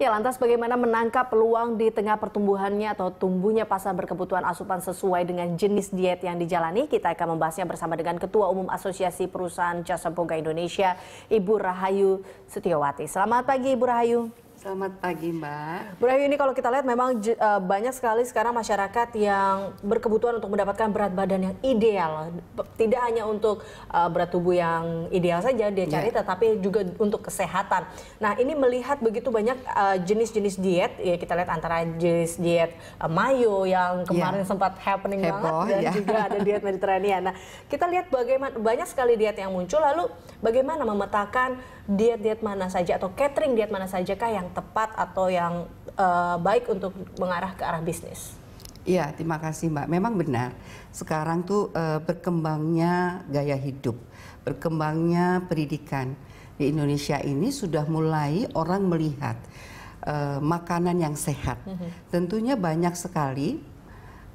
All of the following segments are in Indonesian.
Ya, lantas bagaimana menangkap peluang di tengah pertumbuhannya atau tumbuhnya pasar berkebutuhan asupan sesuai dengan jenis diet yang dijalani? Kita akan membahasnya bersama dengan Ketua Umum Asosiasi Perusahaan Jasa Boga Indonesia, Ibu Rahayu Setiawati. Selamat pagi, Ibu Rahayu. Selamat pagi Mbak. Bu ini kalau kita lihat memang eh, banyak sekali sekarang masyarakat yang berkebutuhan untuk mendapatkan berat badan yang ideal. Tidak hanya untuk eh, berat tubuh yang ideal saja dia cari, yeah. tetapi juga untuk kesehatan. Nah ini melihat begitu banyak eh, jenis-jenis diet, ya kita lihat antara jenis diet mayo yang iya. kemarin yeah. sempat happening Hebo, banget dan yeah. juga ada diet Mediterania. Nah kita lihat bagaimana banyak sekali diet yang muncul, lalu bagaimana memetakan diet-diet mana saja atau catering diet mana saja kah yang tepat atau yang uh, baik untuk mengarah ke arah bisnis? Iya, terima kasih Mbak. Memang benar. Sekarang tuh uh, berkembangnya gaya hidup, berkembangnya pendidikan di Indonesia ini sudah mulai orang melihat uh, makanan yang sehat. Mm -hmm. Tentunya banyak sekali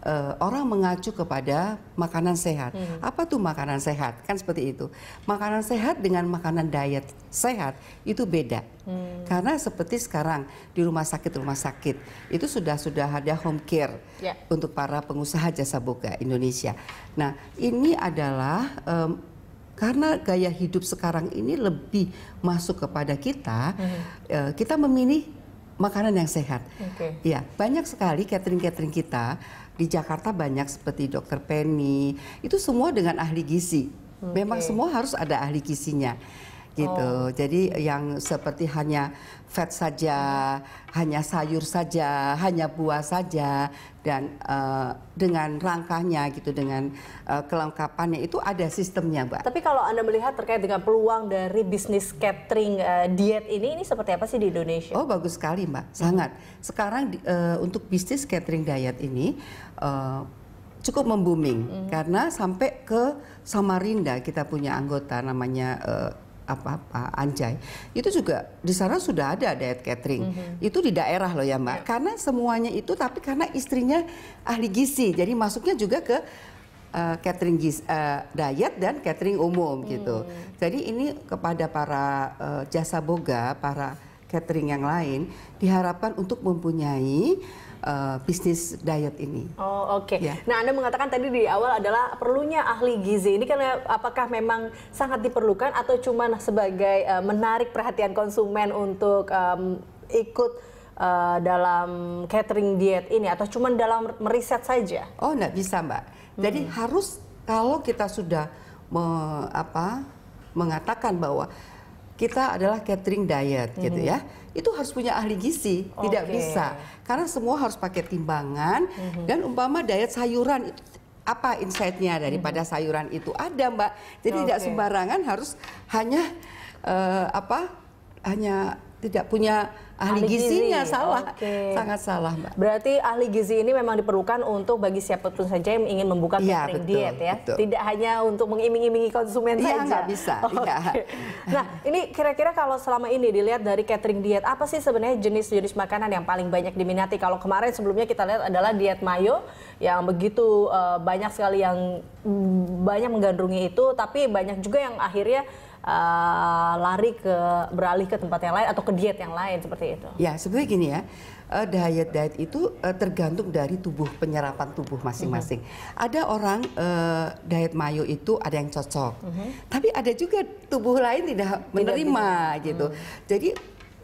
uh, orang mengacu kepada makanan sehat. Hmm. Apa tuh makanan sehat? Kan seperti itu. Makanan sehat dengan makanan diet sehat itu beda. Hmm. Karena seperti sekarang di rumah sakit rumah sakit itu sudah sudah ada home care yeah. untuk para pengusaha jasa boga Indonesia. Nah ini adalah um, karena gaya hidup sekarang ini lebih masuk kepada kita, hmm. Eh, kita memilih makanan yang sehat. Okay. Ya, banyak sekali catering-catering kita di Jakarta banyak seperti Dokter Penny, itu semua dengan ahli gizi. Okay. Memang semua harus ada ahli gizinya gitu. Oh. Jadi yang seperti hanya fat saja, hanya sayur saja, hanya buah saja dan uh, dengan rangkanya gitu dengan uh, kelengkapannya itu ada sistemnya, Mbak. Tapi kalau Anda melihat terkait dengan peluang dari bisnis catering uh, diet ini ini seperti apa sih di Indonesia? Oh, bagus sekali, Mbak. Hmm. Sangat. Sekarang uh, untuk bisnis catering diet ini uh, cukup membuming mm -hmm. karena sampai ke Samarinda kita punya anggota namanya uh, apa apa Anjay itu juga di sana sudah ada diet catering mm -hmm. itu di daerah loh ya Mbak yeah. karena semuanya itu tapi karena istrinya ahli gizi jadi masuknya juga ke uh, catering gizi, uh, eh, diet dan catering umum mm. gitu. Hmm. Jadi ini kepada para uh, jasa boga, para catering yang lain diharapkan untuk mempunyai uh, bisnis diet ini. Oh oke. Okay. Ya. Nah Anda mengatakan tadi di awal adalah perlunya ahli gizi ini karena eh, apakah memang sangat diperlukan atau cuma sebagai uh, menarik perhatian konsumen untuk um, ikut uh, dalam catering diet ini atau cuma dalam meriset saja? Oh, enggak bisa, Mbak. Jadi hmm. harus kalau kita sudah me, apa, mengatakan bahwa kita adalah catering diet -hmm. gitu mhm. ya. Itu harus punya ahli gizi, okay. tidak bisa. Karena semua harus pakai timbangan -hmm. dan umpama diet sayuran itu apa insightnya daripada mhm. sayuran itu ada mbak jadi okay. tidak sembarangan harus hanya uh, apa hanya tidak punya ahli, ahli gizinya gizi. salah, okay. sangat salah mbak. Berarti ahli gizi ini memang diperlukan untuk bagi siapapun saja yang ingin membuka iya, catering betul, diet ya, betul. tidak hanya untuk mengiming-imingi konsumen ya, saja. bisa. Okay. Ya. Nah ini kira-kira kalau selama ini dilihat dari catering diet apa sih sebenarnya jenis-jenis makanan yang paling banyak diminati? Kalau kemarin sebelumnya kita lihat adalah diet mayo yang begitu uh, banyak sekali yang mm, banyak menggandrungi itu, tapi banyak juga yang akhirnya uh, lari ke beralih ke tempat yang lain atau ke diet yang lain seperti itu? Ya seperti gini ya uh, eh, diet diet itu uh, tergantung dari tubuh penyerapan tubuh masing-masing. Mm -hmm. Ada orang uh, diet mayo itu ada yang cocok, mm -hmm. tapi ada juga tubuh lain tidak menerima tidak, tidak. gitu. Mm -hmm. Jadi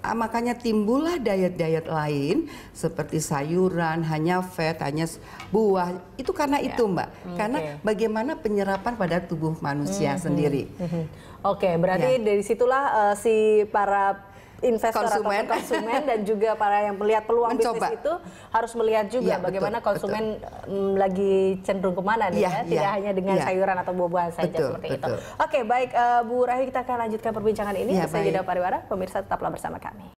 Ah, makanya timbullah diet-diet lain seperti sayuran, hanya fat, hanya buah. Itu karena ya. itu, Mbak. okay. Hmm, karena bagaimana penyerapan pada tubuh manusia hmm, hmm sendiri. Hmm. hmm. Oke, okay, berarti ya. dari situlah uh, si para investor konsumen. atau konsumen dan juga para yang melihat peluang Mencoba. bisnis itu harus melihat juga ya, bagaimana betul, konsumen betul. Mm, lagi cenderung kemana nih iya, ya, ya. tidak ya, hanya dengan ya. sayuran atau buah-buahan saja betul, seperti betul. itu. Oke, baik uh, Bu Rahi kita akan lanjutkan perbincangan ini ya, usai jeda pariwara. Pemirsa tetaplah bersama kami.